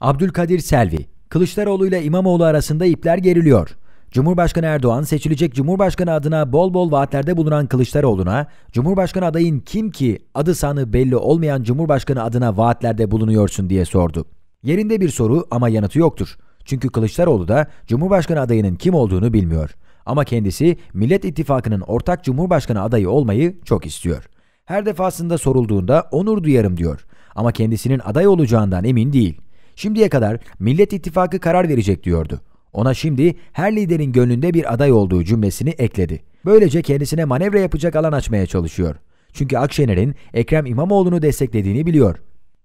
Abdülkadir Selvi, Kılıçdaroğlu ile İmamoğlu arasında ipler geriliyor. Cumhurbaşkanı Erdoğan seçilecek Cumhurbaşkanı adına bol bol vaatlerde bulunan Kılıçdaroğlu'na, Cumhurbaşkanı adayın kim ki adı sanı belli olmayan Cumhurbaşkanı adına vaatlerde bulunuyorsun diye sordu. Yerinde bir soru ama yanıtı yoktur. Çünkü Kılıçdaroğlu da Cumhurbaşkanı adayının kim olduğunu bilmiyor. Ama kendisi Millet İttifakı'nın ortak Cumhurbaşkanı adayı olmayı çok istiyor. Her defasında sorulduğunda onur duyarım diyor. Ama kendisinin aday olacağından emin değil. Şimdiye kadar Millet İttifakı karar verecek diyordu. Ona şimdi her liderin gönlünde bir aday olduğu cümlesini ekledi. Böylece kendisine manevra yapacak alan açmaya çalışıyor. Çünkü Akşener'in Ekrem İmamoğlu'nu desteklediğini biliyor.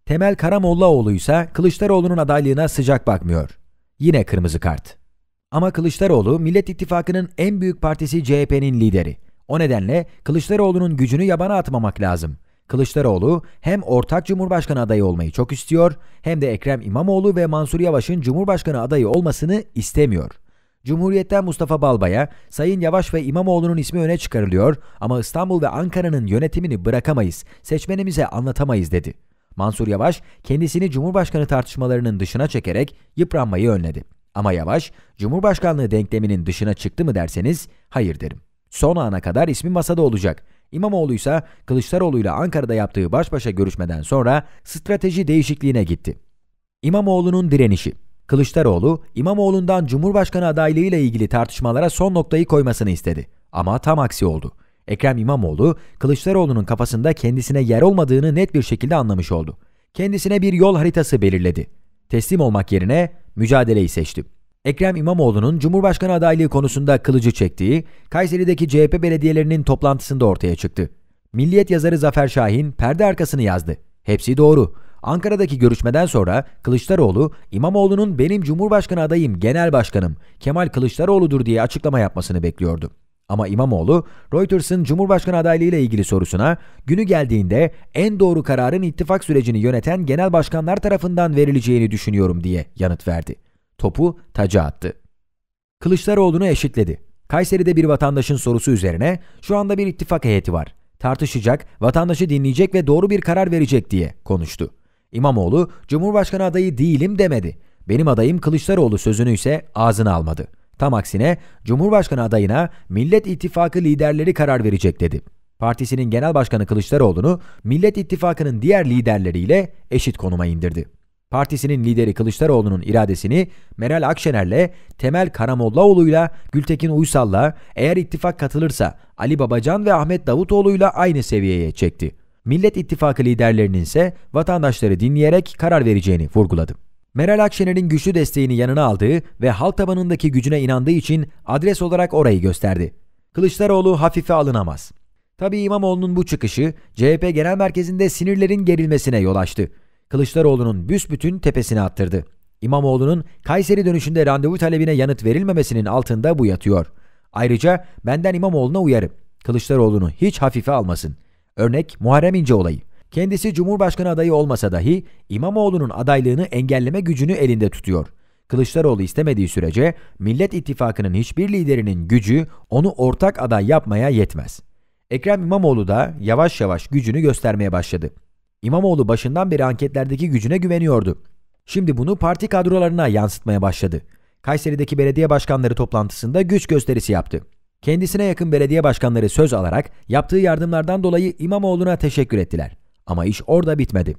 Temel Karamollaoğlu ise Kılıçdaroğlu'nun adaylığına sıcak bakmıyor. Yine kırmızı kart. Ama Kılıçdaroğlu Millet İttifakı'nın en büyük partisi CHP'nin lideri. O nedenle Kılıçdaroğlu'nun gücünü yabana atmamak lazım. Kılıçdaroğlu hem ortak Cumhurbaşkanı adayı olmayı çok istiyor hem de Ekrem İmamoğlu ve Mansur Yavaş'ın Cumhurbaşkanı adayı olmasını istemiyor. Cumhuriyet'ten Mustafa Balbay'a Sayın Yavaş ve İmamoğlu'nun ismi öne çıkarılıyor ama İstanbul ve Ankara'nın yönetimini bırakamayız, seçmenimize anlatamayız dedi. Mansur Yavaş kendisini Cumhurbaşkanı tartışmalarının dışına çekerek yıpranmayı önledi. Ama Yavaş, Cumhurbaşkanlığı denkleminin dışına çıktı mı derseniz hayır derim. Son ana kadar ismi masada olacak. İmamoğlu ise Kılıçdaroğlu ile Ankara'da yaptığı baş başa görüşmeden sonra strateji değişikliğine gitti. İmamoğlu'nun direnişi Kılıçdaroğlu, İmamoğlu'ndan Cumhurbaşkanı adaylığı ile ilgili tartışmalara son noktayı koymasını istedi. Ama tam aksi oldu. Ekrem İmamoğlu, Kılıçdaroğlu'nun kafasında kendisine yer olmadığını net bir şekilde anlamış oldu. Kendisine bir yol haritası belirledi. Teslim olmak yerine mücadeleyi seçti. Ekrem İmamoğlu'nun Cumhurbaşkanı adaylığı konusunda kılıcı çektiği Kayseri'deki CHP belediyelerinin toplantısında ortaya çıktı. Milliyet yazarı Zafer Şahin perde arkasını yazdı. Hepsi doğru. Ankara'daki görüşmeden sonra Kılıçdaroğlu, İmamoğlu'nun benim Cumhurbaşkanı adayım genel başkanım Kemal Kılıçdaroğlu'dur diye açıklama yapmasını bekliyordu. Ama İmamoğlu, Reuters'ın Cumhurbaşkanı ile ilgili sorusuna günü geldiğinde en doğru kararın ittifak sürecini yöneten genel başkanlar tarafından verileceğini düşünüyorum diye yanıt verdi topu taca attı. Kılıçdaroğlu'nu eşitledi. Kayseri'de bir vatandaşın sorusu üzerine şu anda bir ittifak heyeti var. Tartışacak, vatandaşı dinleyecek ve doğru bir karar verecek diye konuştu. İmamoğlu Cumhurbaşkanı adayı değilim demedi. Benim adayım Kılıçdaroğlu sözünü ise ağzına almadı. Tam aksine Cumhurbaşkanı adayına Millet İttifakı liderleri karar verecek dedi. Partisinin Genel Başkanı Kılıçdaroğlu'nu Millet İttifakı'nın diğer liderleriyle eşit konuma indirdi. Partisinin lideri Kılıçdaroğlu'nun iradesini Meral Akşener'le, Temel Karamollaoğlu'yla, Gültekin Uysal'la, eğer ittifak katılırsa Ali Babacan ve Ahmet Davutoğlu'yla aynı seviyeye çekti. Millet İttifakı liderlerinin ise vatandaşları dinleyerek karar vereceğini vurguladı. Meral Akşener'in güçlü desteğini yanına aldığı ve halk tabanındaki gücüne inandığı için adres olarak orayı gösterdi. Kılıçdaroğlu hafife alınamaz. Tabi İmamoğlu'nun bu çıkışı CHP Genel Merkezi'nde sinirlerin gerilmesine yol açtı. Kılıçdaroğlu'nun büsbütün tepesine attırdı. İmamoğlu'nun Kayseri dönüşünde randevu talebine yanıt verilmemesinin altında bu yatıyor. Ayrıca benden İmamoğlu'na uyarım: Kılıçdaroğlu'nu hiç hafife almasın. Örnek Muharrem İnce olayı. Kendisi Cumhurbaşkanı adayı olmasa dahi İmamoğlu'nun adaylığını engelleme gücünü elinde tutuyor. Kılıçdaroğlu istemediği sürece Millet İttifakı'nın hiçbir liderinin gücü onu ortak aday yapmaya yetmez. Ekrem İmamoğlu da yavaş yavaş gücünü göstermeye başladı. İmamoğlu başından beri anketlerdeki gücüne güveniyordu. Şimdi bunu parti kadrolarına yansıtmaya başladı. Kayseri'deki belediye başkanları toplantısında güç gösterisi yaptı. Kendisine yakın belediye başkanları söz alarak yaptığı yardımlardan dolayı İmamoğlu'na teşekkür ettiler. Ama iş orada bitmedi.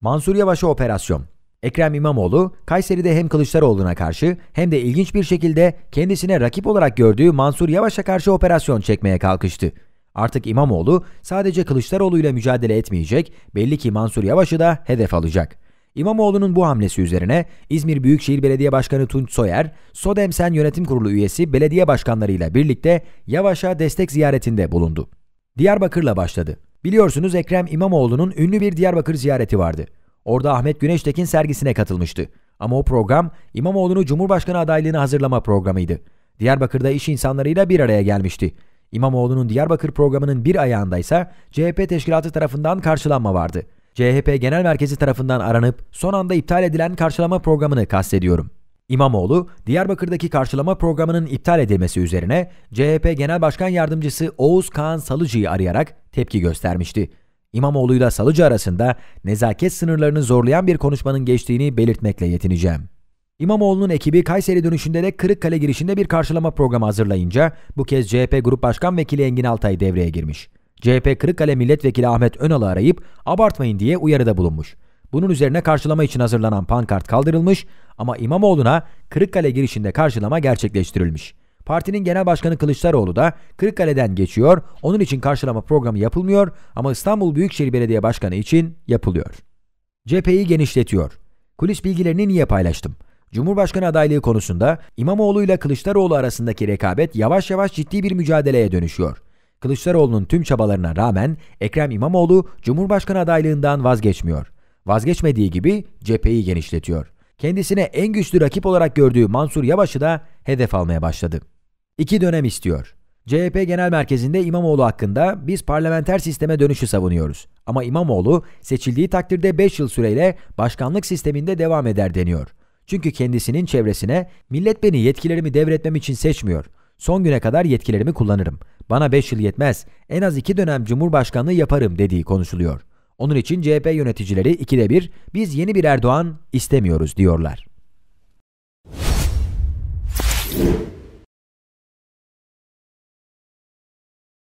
Mansur Yavaş'a operasyon. Ekrem İmamoğlu, Kayseri'de hem Kılıçdaroğlu'na karşı hem de ilginç bir şekilde kendisine rakip olarak gördüğü Mansur Yavaş'a karşı operasyon çekmeye kalkıştı. Artık İmamoğlu sadece Kılıçdaroğlu ile mücadele etmeyecek, belli ki Mansur Yavaş'ı da hedef alacak. İmamoğlu'nun bu hamlesi üzerine İzmir Büyükşehir Belediye Başkanı Tunç Soyer, Sodemsen Yönetim Kurulu üyesi belediye başkanlarıyla birlikte Yavaş'a destek ziyaretinde bulundu. Diyarbakır'la başladı. Biliyorsunuz Ekrem İmamoğlu'nun ünlü bir Diyarbakır ziyareti vardı. Orada Ahmet Güneştekin sergisine katılmıştı. Ama o program İmamoğlu'nu Cumhurbaşkanı adaylığını hazırlama programıydı. Diyarbakır'da iş insanlarıyla bir araya gelmişti. İmamoğlu'nun Diyarbakır programının bir ayağında ise CHP teşkilatı tarafından karşılanma vardı. CHP Genel Merkezi tarafından aranıp son anda iptal edilen karşılama programını kastediyorum. İmamoğlu, Diyarbakır'daki karşılama programının iptal edilmesi üzerine CHP Genel Başkan Yardımcısı Oğuz Kağan Salıcı'yı arayarak tepki göstermişti. İmamoğlu ile Salıcı arasında nezaket sınırlarını zorlayan bir konuşmanın geçtiğini belirtmekle yetineceğim. İmamoğlu'nun ekibi Kayseri dönüşünde de Kırıkkale girişinde bir karşılama programı hazırlayınca bu kez CHP Grup Başkan Vekili Engin Altay devreye girmiş. CHP Kırıkkale Milletvekili Ahmet Önal'ı arayıp abartmayın diye uyarıda bulunmuş. Bunun üzerine karşılama için hazırlanan pankart kaldırılmış ama İmamoğlu'na Kırıkkale girişinde karşılama gerçekleştirilmiş. Partinin Genel Başkanı Kılıçdaroğlu da Kırıkkale'den geçiyor, onun için karşılama programı yapılmıyor ama İstanbul Büyükşehir Belediye Başkanı için yapılıyor. CHP'yi genişletiyor. Kulis bilgilerini niye paylaştım? Cumhurbaşkanı adaylığı konusunda İmamoğlu ile Kılıçdaroğlu arasındaki rekabet yavaş yavaş ciddi bir mücadeleye dönüşüyor. Kılıçdaroğlu'nun tüm çabalarına rağmen Ekrem İmamoğlu Cumhurbaşkanı adaylığından vazgeçmiyor. Vazgeçmediği gibi cepheyi genişletiyor. Kendisine en güçlü rakip olarak gördüğü Mansur Yavaş'ı da hedef almaya başladı. İki dönem istiyor. CHP Genel Merkezi'nde İmamoğlu hakkında biz parlamenter sisteme dönüşü savunuyoruz. Ama İmamoğlu seçildiği takdirde 5 yıl süreyle başkanlık sisteminde devam eder deniyor. Çünkü kendisinin çevresine millet beni yetkilerimi devretmem için seçmiyor. Son güne kadar yetkilerimi kullanırım. Bana 5 yıl yetmez. En az 2 dönem cumhurbaşkanlığı yaparım dediği konuşuluyor. Onun için CHP yöneticileri ikide bir biz yeni bir Erdoğan istemiyoruz diyorlar.